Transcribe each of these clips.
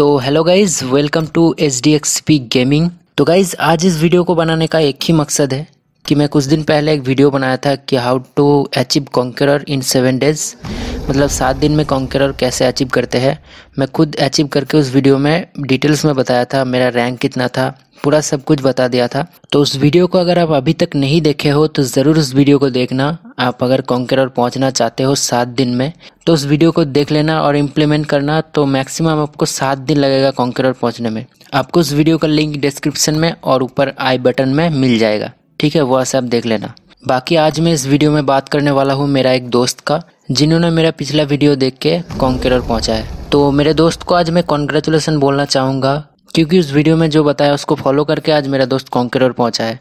तो hello guys welcome to H D X P gaming तो guys आज इस वीडियो को बनाने का एक ही मकसद है कि मैं कुछ दिन पहले एक वीडियो बनाया था कि how to achieve conqueror in seven days मतलब सात दिन में कॉन्करर कैसे अचीव करते हैं मैं खुद अचीव करके उस वीडियो में डिटेल्स में बताया था मेरा रैंक कितना था पूरा सब कुछ बता दिया था तो उस वीडियो को अगर आप अभी तक नहीं देखे हो तो ज़रूर उस वीडियो को देखना आप अगर कॉन्करर पहुंचना चाहते हो सात दिन में तो उस वीडियो को देख लेना और इम्प्लीमेंट करना तो मैक्सिमम आपको सात दिन लगेगा कॉन्करर पहुंचने में आपको उस वीडियो का लिंक डिस्क्रिप्शन में और ऊपर आई बटन में मिल जाएगा ठीक है वह सब देख लेना बाकी आज मैं इस वीडियो में बात करने वाला हूँ मेरा एक दोस्त का जिन्होंने मेरा पिछला वीडियो देख के कॉन्केर पहुँचा है तो मेरे दोस्त को आज मैं कॉन्ग्रेचुलेसन बोलना चाहूँगा क्योंकि उस वीडियो में जो बताया उसको फॉलो करके आज मेरा दोस्त कॉन्केर पहुँचा है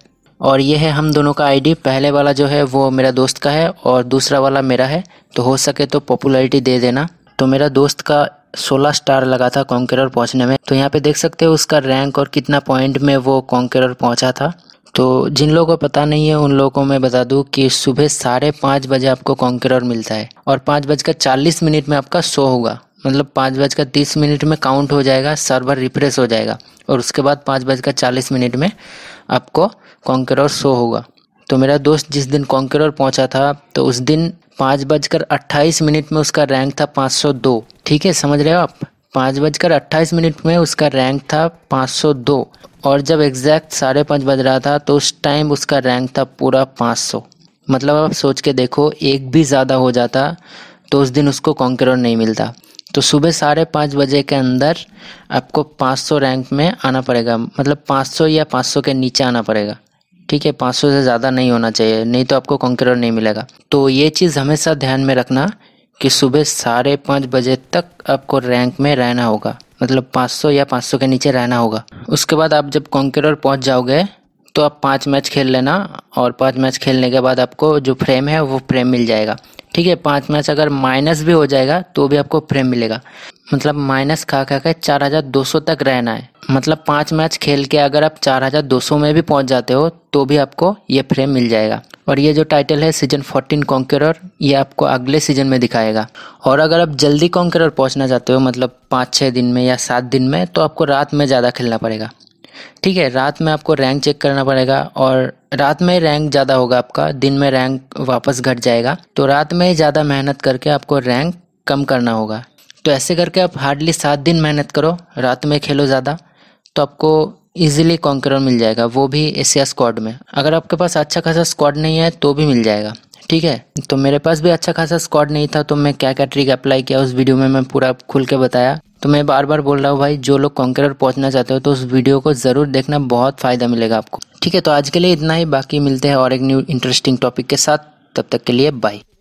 और ये है हम दोनों का आईडी पहले वाला जो है वो मेरा दोस्त का है और दूसरा वाला मेरा है तो हो सके तो पॉपुलैरिटी दे देना तो मेरा दोस्त का 16 स्टार लगा था कॉन्केर पहुंचने में तो यहाँ पे देख सकते हो उसका रैंक और कितना पॉइंट में वो कॉन्केर पहुंचा था तो जिन लोगों को पता नहीं है उन लोगों को मैं बता दूं कि सुबह साढ़े पाँच बजे आपको कॉन्करर मिलता है और पाँच बजकर चालीस मिनट में आपका शो होगा मतलब पाँच बजकर तीस मिनट में काउंट हो जाएगा सर्वर रिफ्रेश हो जाएगा और उसके बाद पाँच बजकर चालीस मिनट में आपको कॉन्करर शो होगा तो मेरा दोस्त जिस दिन कॉन्करर पहुँचा था तो उस दिन पाँच बजकर अट्ठाईस मिनट में उसका रैंक था दो ठीक है समझ रहे हो आप पाँच बजकर अट्ठाईस मिनट में उसका रैंक था 502 और जब एग्जैक्ट साढ़े पाँच बज रहा था तो उस टाइम उसका रैंक था पूरा 500 मतलब आप सोच के देखो एक भी ज़्यादा हो जाता तो उस दिन उसको कॉन्करर नहीं मिलता तो सुबह साढ़े पाँच बजे के अंदर आपको 500 रैंक में आना पड़ेगा मतलब 500 या 500 के नीचे आना पड़ेगा ठीक है 500 से ज़्यादा नहीं होना चाहिए नहीं तो आपको कॉन्करर नहीं मिलेगा तो ये चीज़ हमेशा ध्यान में रखना कि सुबह साढ़े पाँच बजे तक आपको रैंक में रहना होगा मतलब 500 या 500 के नीचे रहना होगा उसके बाद आप जब कॉन्करर पहुंच जाओगे तो आप पाँच मैच खेल लेना और पाँच मैच खेलने के बाद आपको जो फ्रेम है वो फ्रेम मिल जाएगा ठीक है पाँच मैच अगर माइनस भी हो जाएगा तो भी आपको फ्रेम मिलेगा मतलब माइनस खा खा के चार हज़ार दो सौ तक रहना है मतलब पाँच मैच खेल के अगर आप चार हज़ार दो सौ में भी पहुंच जाते हो तो भी आपको ये फ्रेम मिल जाएगा और ये जो टाइटल है सीजन फोर्टीन कॉन्करर ये आपको अगले सीजन में दिखाएगा और अगर आप जल्दी कॉन्करर पहुंचना चाहते हो मतलब पाँच छः दिन में या सात दिन में तो आपको रात में ज़्यादा खेलना पड़ेगा ठीक है रात में आपको रैंक चेक करना पड़ेगा और रात में रैंक ज़्यादा होगा आपका दिन में रैंक वापस घट जाएगा तो रात में ज़्यादा मेहनत करके आपको रैंक कम करना होगा तो ऐसे करके आप हार्डली सात दिन मेहनत करो रात में खेलो ज़्यादा तो आपको ईजिली कॉन्करर मिल जाएगा वो भी एशिया स्क्वाड में अगर आपके पास अच्छा खासा स्क्वाड नहीं है तो भी मिल जाएगा ठीक है तो मेरे पास भी अच्छा खासा स्कॉड नहीं था तो मैं क्या क्या ट्रिक अप्लाई किया उस वीडियो में मैं पूरा खुल के बताया तो मैं बार बार बोल रहा हूँ भाई जो लोग कॉन्करर पहुँचना चाहते हो तो उस वीडियो को ज़रूर देखना बहुत फ़ायदा मिलेगा आपको ठीक है तो आज के लिए इतना ही बाकी मिलते हैं और एक न्यू इंटरेस्टिंग टॉपिक के साथ तब तक के लिए बाय